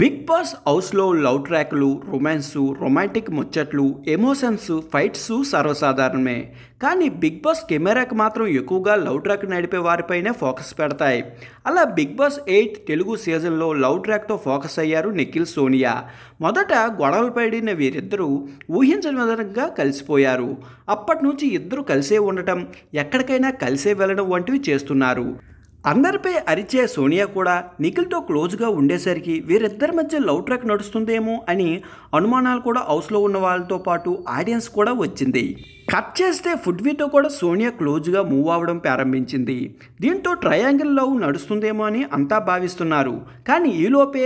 big boss హౌస్లో love ట్రాక్లు romance romantic ముచ్చట్లు ఎమోషన్స్ ఫైట్స్ సర్వసాధారణమే కానీ బిగ్ బాస్ కెమెరాకు మాత్రం ఎక్కువగా లవ్ ట్రాక్ నడిపే వారిపైనే ఫోకస్ పెడతాయి అలా బిగ్ బాస్ ఎయిట్ తెలుగు సీజన్లో లవ్ ట్రాక్తో ఫోకస్ అయ్యారు నిఖిల్ సోనియా మొదట గొడవలు పడిన వీరిద్దరూ ఊహించని విధంగా కలిసిపోయారు అప్పటి నుంచి ఇద్దరు కలిసే ఉండటం ఎక్కడికైనా కలిసే వెళ్ళడం వంటివి చేస్తున్నారు అందరిపై అరిచే సోనియా కూడా నిఖిల్తో క్లోజ్గా ఉండేసరికి వీరిద్దరి మధ్య లవ్ ట్రాక్ నడుస్తుందేమో అని అనుమానాలు కూడా హౌస్లో ఉన్న వాళ్ళతో పాటు ఆడియన్స్ కూడా వచ్చింది కట్ చేస్తే ఫుడ్వీతో కూడా సోనియా క్లోజ్గా మూవ్ అవ్వడం ప్రారంభించింది దీంతో ట్రయాంగిల్ లవ్ నడుస్తుందేమో అని అంతా భావిస్తున్నారు కానీ ఈలోపే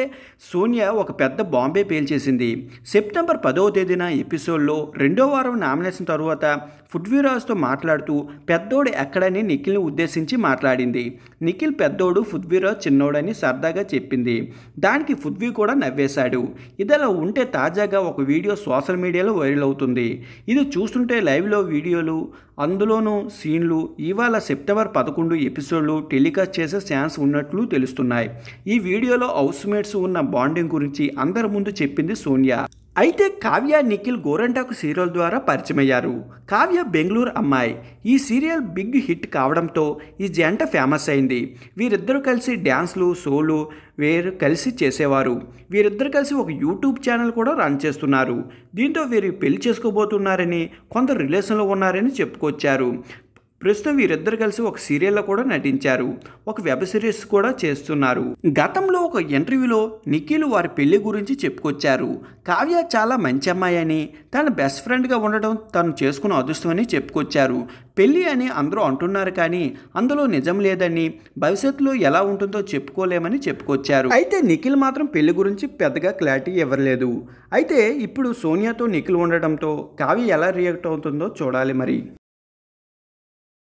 సోనియా ఒక పెద్ద బాంబే పేల్చేసింది సెప్టెంబర్ పదవ తేదీన ఎపిసోడ్లో రెండో వారం నామినేషన్ తరువాత ఫుడ్వీరాజ్తో మాట్లాడుతూ పెద్దోడు ఎక్కడని నిఖిల్ని ఉద్దేశించి మాట్లాడింది నిఖిల్ పెద్దోడు పృథ్వీరావు చిన్నోడని సరదాగా చెప్పింది దానికి పృథ్వీ కూడా నవ్వేశాడు ఇదిలా ఉంటే తాజాగా ఒక వీడియో సోషల్ మీడియాలో వైరల్ అవుతుంది ఇది చూస్తుంటే లైవ్లో వీడియోలు అందులోనూ సీన్లు ఇవాళ సెప్టెంబర్ పదకొండు ఎపిసోడ్లు టెలికాస్ట్ చేసే ఛాన్స్ ఉన్నట్లు తెలుస్తున్నాయి ఈ వీడియోలో హౌస్మేట్స్ ఉన్న బాండింగ్ గురించి అందరి ముందు చెప్పింది సోనియా అయితే కావ్య నిఖిల్ గోరంటాకు సీరియల్ ద్వారా పరిచయమయ్యారు కావ్య బెంగళూరు అమ్మాయి ఈ సీరియల్ బిగ్ హిట్ కావడంతో ఈ జంట ఫేమస్ అయింది వీరిద్దరూ కలిసి డ్యాన్స్లు షోలు వేరు కలిసి చేసేవారు వీరిద్దరు కలిసి ఒక యూట్యూబ్ ఛానల్ కూడా రన్ చేస్తున్నారు దీంతో వీరు పెళ్లి చేసుకోబోతున్నారని కొందరు రిలేషన్లో ఉన్నారని చెప్పుకొచ్చారు ప్రస్తుతం వీరిద్దరు కలిసి ఒక సీరియల్లో కూడా నటించారు ఒక వెబ్ సిరీస్ కూడా చేస్తున్నారు గతంలో ఒక ఇంటర్వ్యూలో నిఖిల్ వారి పెళ్లి గురించి చెప్పుకొచ్చారు కావ్య చాలా మంచి అమ్మాయి అని తన బెస్ట్ ఫ్రెండ్గా ఉండడం తను చేసుకున్న అదృష్టం అని చెప్పుకొచ్చారు పెళ్ళి అని అందరూ అంటున్నారు కానీ అందులో నిజం లేదని భవిష్యత్తులో ఎలా ఉంటుందో చెప్పుకోలేమని చెప్పుకొచ్చారు అయితే నిఖిల్ మాత్రం పెళ్లి గురించి పెద్దగా క్లారిటీ ఇవ్వలేదు అయితే ఇప్పుడు సోనియాతో నిఖిల్ ఉండడంతో కావ్య ఎలా రియాక్ట్ అవుతుందో చూడాలి మరి